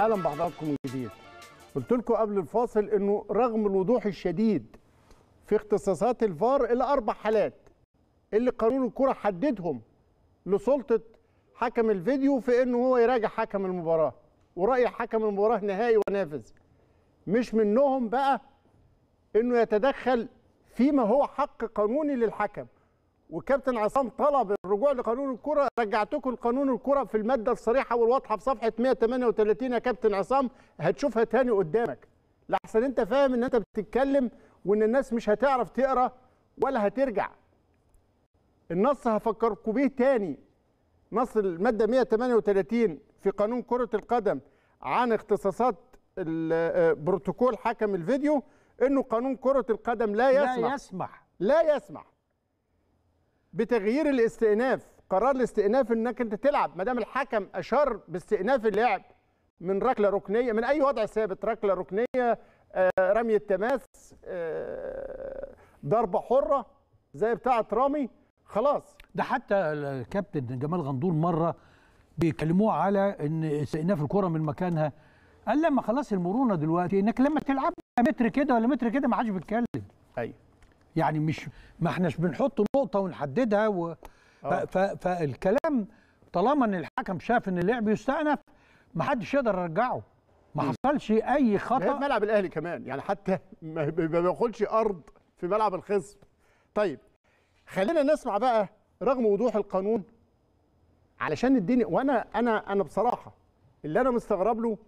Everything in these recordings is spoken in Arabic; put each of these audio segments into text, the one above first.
اهلا بحضراتكم من جديد قلت لكم قبل الفاصل انه رغم الوضوح الشديد في اختصاصات الفار الى اربع حالات اللي قانون الكره حددهم لسلطه حكم الفيديو في انه هو يراجع حكم المباراه وراي حكم المباراه نهائي ونافذ مش منهم بقى انه يتدخل فيما هو حق قانوني للحكم وكابتن عصام طلب الرجوع لقانون الكره رجعتكم لقانون الكره في الماده الصريحه والواضحه في صفحه 138 يا كابتن عصام هتشوفها تاني قدامك لحسن انت فاهم ان انت بتتكلم وان الناس مش هتعرف تقرا ولا هترجع النص هفكركم بيه تاني نص الماده 138 في قانون كره القدم عن اختصاصات البروتوكول آه، حكم الفيديو انه قانون كره القدم لا يسمح لا يسمح لا يسمح بتغيير الاستئناف قرار الاستئناف انك انت تلعب ما دام الحكم اشار باستئناف اللعب من ركله ركنيه من اي وضع ثابت ركله ركنيه آه، رميه تماس آه، ضربه حره زي بتاعه رامي خلاص ده حتى الكابتن جمال غندور مره بيكلموه على ان استئناف الكره من مكانها قال لما خلاص المرونه دلوقتي انك لما تلعب متر كده ولا متر كده ما حدش بيتكلم ايوه يعني مش ما احناش بنحط نقطه ونحددها و... آه. ف... فالكلام طالما ان الحكم شاف ان اللعب يستأنف ما حدش يقدر يرجعه ما حصلش اي خطا في ملعب الاهلي كمان يعني حتى ما بياخدش ارض في ملعب الخصم طيب خلينا نسمع بقى رغم وضوح القانون علشان الدنيا وانا انا انا بصراحه اللي انا مستغرب له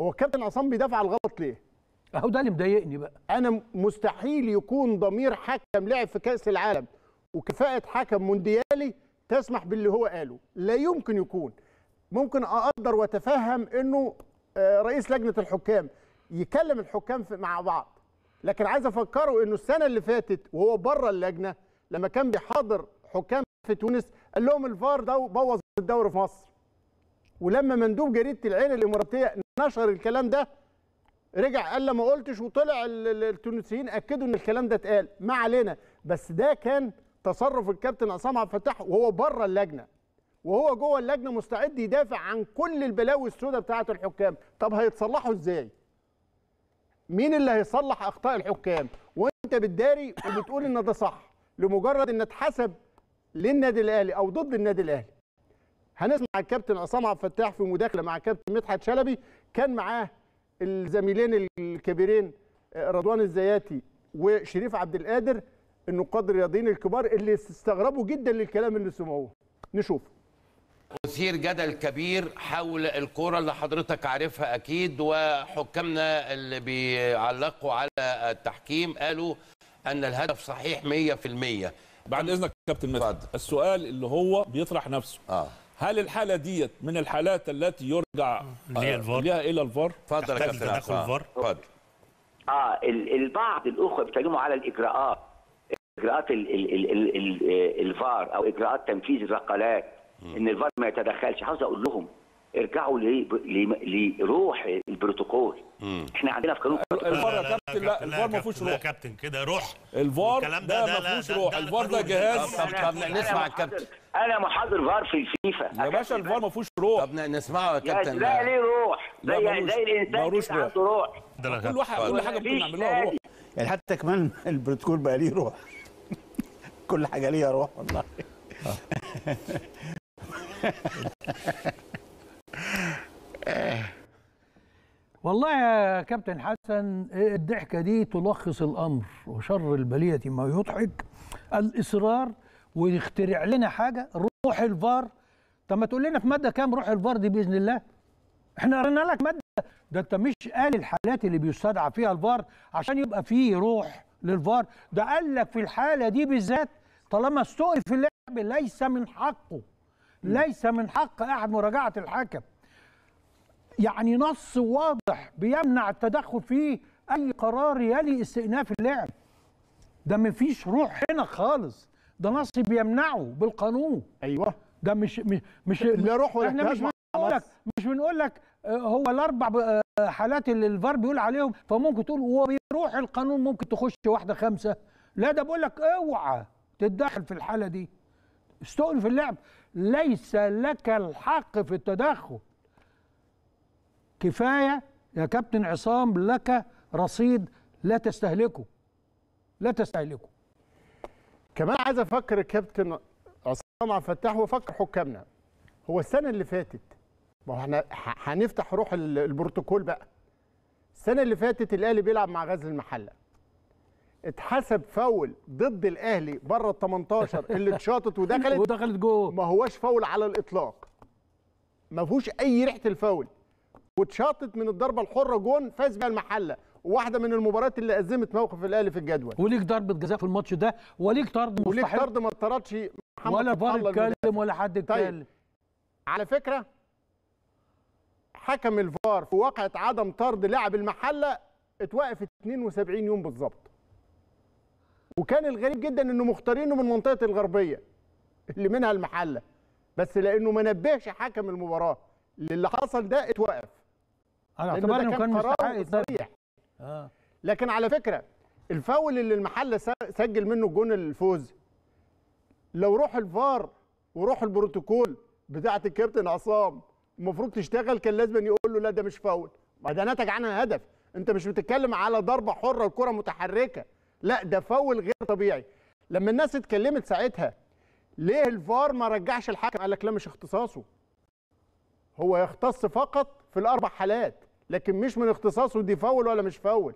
هو الكابتن عصام بيدافع على الغلط ليه اهو ده اللي مضايقني بقى انا مستحيل يكون ضمير حكم لعب في كاس العالم وكفاءه حكم مونديالي تسمح باللي هو قاله لا يمكن يكون ممكن اقدر واتفهم انه آه، رئيس لجنه الحكام يكلم الحكام مع بعض لكن عايز افكره انه السنه اللي فاتت وهو بره اللجنه لما كان بيحاضر حكام في تونس قال لهم الفار ده بوظ الدوري في مصر ولما مندوب جريده العين الاماراتيه نشر الكلام ده رجع قال ما قلتش وطلع التونسيين اكدوا ان الكلام ده اتقال ما علينا بس ده كان تصرف الكابتن عصام عبد الفتاح وهو بره اللجنه وهو جوه اللجنه مستعد يدافع عن كل البلاوي السوداء بتاعه الحكام طب هيتصلحوا ازاي مين اللي هيصلح اخطاء الحكام وانت بتداري وبتقول ان ده صح لمجرد ان اتحسب للنادي الاهلي او ضد النادي الاهلي هنسمع الكابتن عصام عبد الفتاح في مداخله مع الكابتن مدحت شلبي كان معاه الزميلين الكبيرين آه، رضوان الزياتي وشريف عبد القادر النقاد الرياضيين الكبار اللي استغربوا جدا للكلام اللي سمعوه نشوف أثير جدل كبير حول الكورة اللي حضرتك عارفها أكيد وحكامنا اللي بيعلقوا على التحكيم قالوا أن الهدف صحيح 100% بعد إذنك كابتن مدحت السؤال اللي هو بيطرح نفسه آه. هل الحاله ديت من الحالات التي يرجع ليها الى الفار؟ اتفضل يا كابتن الفار اتفضل اه البعض الاخوه بيتكلموا على الاجراءات اجراءات الفار او اجراءات تنفيذ الرقلات ان الفار ما يتدخلش عاوز اقول لهم ارجعوا لروح البروتوكول مم. احنا عندنا في قانون الفار يا كابتن لا الفار ما فيهوش روح يا كابتن كده روح الفار ده, ده ما فيهوش روح الفار ده جهاز طب طب نسمع الكابتن انا محاضر فار في الفيفا يا باشا الفار ما فيهوش روح طب نسمعه يا كابتن لا ليه روح زي زي الانسان عنده روح كل واحد كل حاجه بنعملها روح يعني حتى كمان البروتوكول بقى ليه روح كل حاجه ليها روح والله آه. والله يا كابتن حسن الضحكه دي تلخص الامر وشر البليه ما يضحك الاصرار ويخترع لنا حاجه روح الفار طب ما تقول لنا في ماده كام روح الفار دي باذن الله احنا قرينا لك ماده ده انت مش قال الحالات اللي بيستدعى فيها الفار عشان يبقى فيه روح للفار ده قال لك في الحاله دي بالذات طالما استوقف اللعب ليس من حقه ليس من حق احد مراجعه الحكم يعني نص واضح بيمنع التدخل في اي قرار يلي استئناف اللعب ده ما فيش روح هنا خالص ده نص بيمنعه بالقانون ايوه ده مش مش, مش لا روح ولا احنا مش بنقول لك مش بنقول لك آه، هو الاربع آه، حالات اللي الفار بيقول عليهم فممكن تقول هو بيروح القانون ممكن تخش واحده خمسه لا ده بقول لك اوعى تتدخل في الحاله دي في اللعب ليس لك الحق في التدخل كفايه يا كابتن عصام لك رصيد لا تستهلكه لا تستهلكه كمان عايز افكر الكابتن عصام عبد الفتاح وافكر حكامنا هو السنه اللي فاتت ما هو احنا هنفتح روح البروتوكول بقى السنه اللي فاتت الاهلي بيلعب مع غزل المحله اتحسب فاول ضد الاهلي بره ال 18 اللي اتشاطت ودخلت ودخلت جوه ما هوش فاول على الاطلاق ما فيهوش اي ريحه الفاول واتشاطت من الضربه الحره جون فاز بها المحله واحده من المباريات اللي ازمت موقف الاهلي في الجدول وليك ضربه جزاء في الماتش ده وليك طرد مستحيل وليك طرد ما اتطردش ولا فار اتكلم ولا حد اتكلم طيب. على فكره حكم الفار في واقعه عدم طرد لاعب المحله اتوقف 72 يوم بالظبط وكان الغريب جدا انه مختارينه من منطقه الغربيه اللي منها المحله بس لانه ما نبهش حكم المباراه اللي حصل ده اتوقف انا اعتبر انه كان مستحق صريح آه. لكن على فكره الفاول اللي المحله سجل منه جون الفوز لو روح الفار وروح البروتوكول بتاعه الكابتن عصام المفروض تشتغل كان لازم يقول له لا ده مش فاول ما ده نتج عنها هدف انت مش بتتكلم على ضربه حره الكره متحركه لا ده فاول غير طبيعي لما الناس اتكلمت ساعتها ليه الفار ما رجعش الحكم قال لك لا مش اختصاصه هو يختص فقط في الاربع حالات لكن مش من اختصاصه دي فاول ولا مش فاول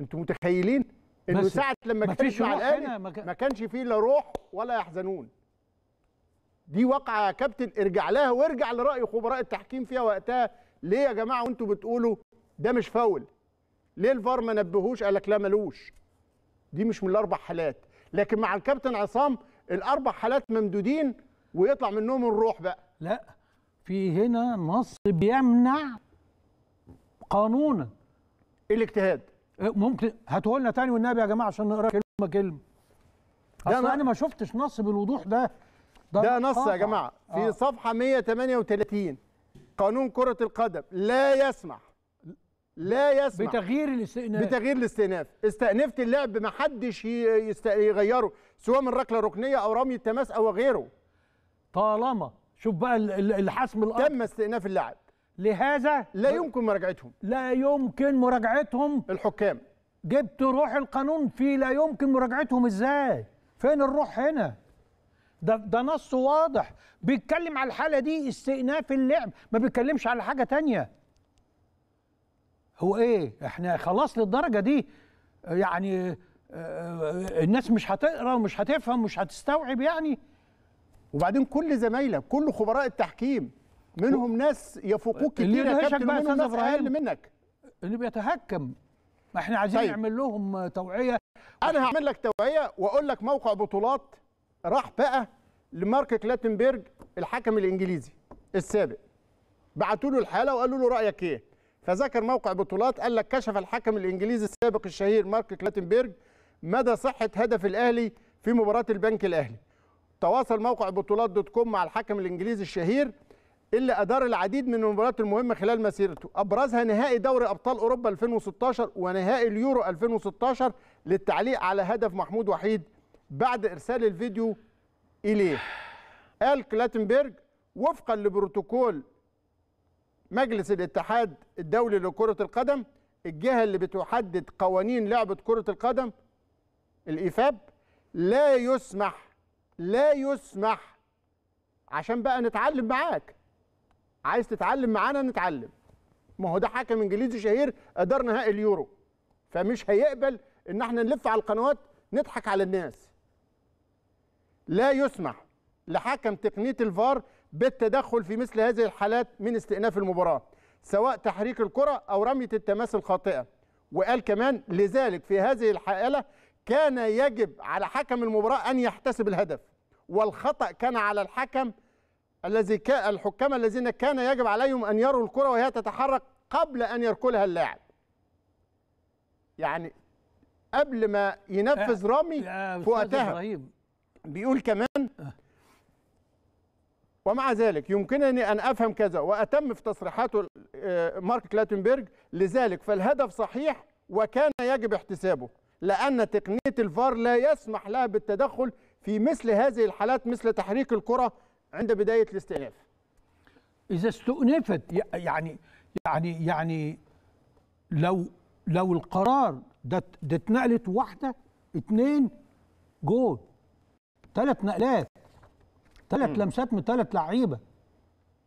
انتوا متخيلين انه ساعه لما كان مع الاهلي ما, ما كانش فيه لا روح ولا يحزنون دي واقعه يا كابتن ارجع لها وارجع لراي خبراء التحكيم فيها وقتها ليه يا جماعه وانتوا بتقولوا ده مش فاول ليه الفار ما نبهوش قالك لا ملوش دي مش من الاربع حالات لكن مع الكابتن عصام الاربع حالات ممدودين ويطلع منهم الروح بقى لا في هنا نص بيمنع قانونا الاجتهاد إيه، ممكن هاتوه لنا تاني والنبي يا جماعه عشان نقرا كلمه كلمه ده انا, أنا ما شفتش نص بالوضوح ده ده, ده نص يا جماعه في آه. صفحه 138 قانون كره القدم لا يسمح لا يسمح بتغيير الاستئناف بتغيير الاستئناف استأنفت اللعب ما حدش يغيره سواء من ركله ركنيه او رمي التماس او غيره طالما شوف بقى الحسم الارض تم استئناف اللعب لهذا لا يمكن مراجعتهم لا يمكن مراجعتهم الحكام جبت روح القانون في لا يمكن مراجعتهم ازاي فين الروح هنا ده ده نص واضح بيتكلم على الحاله دي استئناف اللعب ما بيتكلمش على حاجه تانية هو ايه احنا خلاص للدرجه دي يعني آه، آه، الناس مش هتقرا ومش هتفهم ومش هتستوعب يعني وبعدين كل زمايلك كل خبراء التحكيم منهم ناس يفوقوك كتير يا كابتن منهم ناس اقل منك اللي بيتهكم ما احنا عايزين طيب. نعمل لهم توعيه انا هعمل لك توعيه واقول لك موقع بطولات راح بقى لمارك كلاتنبرج الحكم الانجليزي السابق بعتوا له الحاله وقالوا له رايك ايه فذكر موقع بطولات قال لك كشف الحكم الانجليزي السابق الشهير مارك كلاتنبرج مدى صحه هدف الاهلي في مباراه البنك الاهلي تواصل موقع بطولات دوت كوم مع الحكم الانجليزي الشهير اللي أدار العديد من المباريات المهمة خلال مسيرته أبرزها نهائي دوري أبطال أوروبا 2016 ونهائي اليورو 2016 للتعليق على هدف محمود وحيد بعد إرسال الفيديو إليه قال كلاتنبرج وفقا لبروتوكول مجلس الاتحاد الدولي لكرة القدم الجهة اللي بتحدد قوانين لعبة كرة القدم الإيفاب لا يسمح لا يسمح عشان بقى نتعلم معاك عايز تتعلم معانا نتعلم ما هو ده حكم انجليزي شهير ادار نهائي اليورو فمش هيقبل ان احنا نلف على القنوات نضحك على الناس لا يسمح لحكم تقنيه الفار بالتدخل في مثل هذه الحالات من استئناف المباراه سواء تحريك الكره او رميه التماس الخاطئه وقال كمان لذلك في هذه الحاله كان يجب على حكم المباراه ان يحتسب الهدف والخطا كان على الحكم الذي الحكام الذين كان يجب عليهم ان يروا الكره وهي تتحرك قبل ان يركلها اللاعب يعني قبل ما ينفذ آه، رامي في بيقول كمان آه. ومع ذلك يمكنني ان افهم كذا واتم في تصريحاته آه، مارك كلاتنبرج لذلك فالهدف صحيح وكان يجب احتسابه لان تقنيه الفار لا يسمح لها بالتدخل في مثل هذه الحالات مثل تحريك الكره عند بدايه الاستئناف اذا استؤنفت يعني يعني يعني لو لو القرار ده ده اتنقلت واحده اتنين جول ثلاث نقلات ثلاث لمسات من ثلاث لعيبه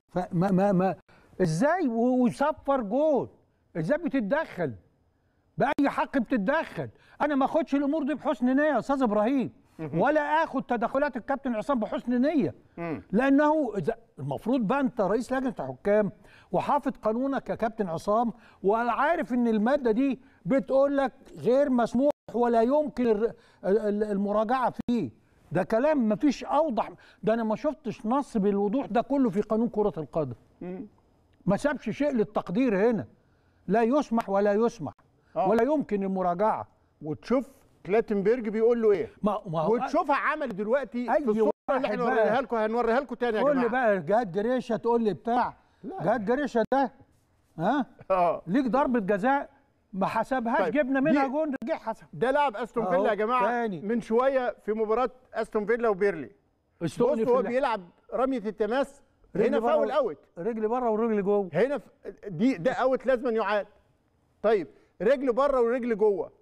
فما ما ما ازاي ويصفر جول ازاي بتتدخل باي حق بتتدخل انا ما اخدش الامور دي بحسن نيه يا استاذ ابراهيم ولا اخد تدخلات الكابتن عصام بحسن نيه لانه المفروض بقى انت رئيس لجنه حكام وحافظ قانونك يا كابتن عصام وعارف ان الماده دي بتقول لك غير مسموح ولا يمكن المراجعه فيه ده كلام مفيش اوضح ده انا ما شفتش نص بالوضوح ده كله في قانون كره القدم ما سابش شيء للتقدير هنا لا يسمح ولا يسمح آه. ولا يمكن المراجعه وتشوف كلاتنبرج بيقول له ايه ما ما هو وتشوفها عمل دلوقتي في الصوره اللي احنا هنوريها لكم هنوريها لكم تاني يا جماعه قول لي بقى جاد جريشه تقول لي بتاع جاد جريشه ده ها اه ليك ضربه جزاء ما حسبهاش طيب. جبنا منها جون رجع حسب ده لاعب استون فيلا يا جماعه تاني. من شويه في مباراه استون فيلا وبيرلي بص هو بيلعب رميه التماس هنا فاول اوت رجل بره ورجل جوه هنا ف... دي ده اوت لازم يعاد طيب رجل بره ورجل جوه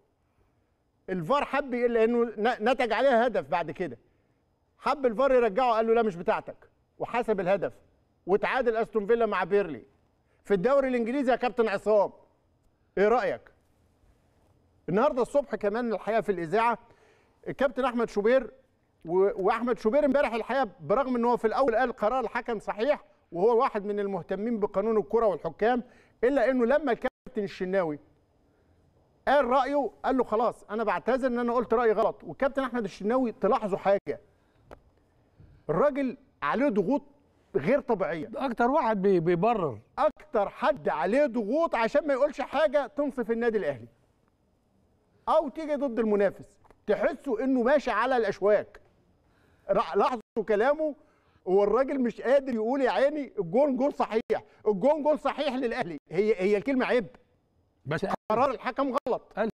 الفار حب لانه نتج عليها هدف بعد كده حب الفار يرجعه قال له لا مش بتاعتك وحسب الهدف وتعادل استون فيلا مع بيرلي في الدوري الانجليزي يا كابتن عصام ايه رايك النهارده الصبح كمان الحقيقه في الاذاعه الكابتن احمد شوبير واحمد شوبير امبارح الحقيقه برغم ان هو في الاول قال قرار الحكم صحيح وهو واحد من المهتمين بقانون الكره والحكام الا انه لما الكابتن الشناوي قال رايه قال له خلاص انا بعتذر ان انا قلت رايي غلط والكابتن احمد الشناوي تلاحظوا حاجه الراجل عليه ضغوط غير طبيعيه اكتر واحد بيبرر اكتر حد عليه ضغوط عشان ما يقولش حاجه تنصف النادي الاهلي او تيجي ضد المنافس تحسوا انه ماشي على الاشواك لاحظوا كلامه والراجل مش قادر يقول يا عيني الجون جول صحيح الجون جول صحيح للاهلي هي هي الكلمه عيب بس قرار الحكم غلط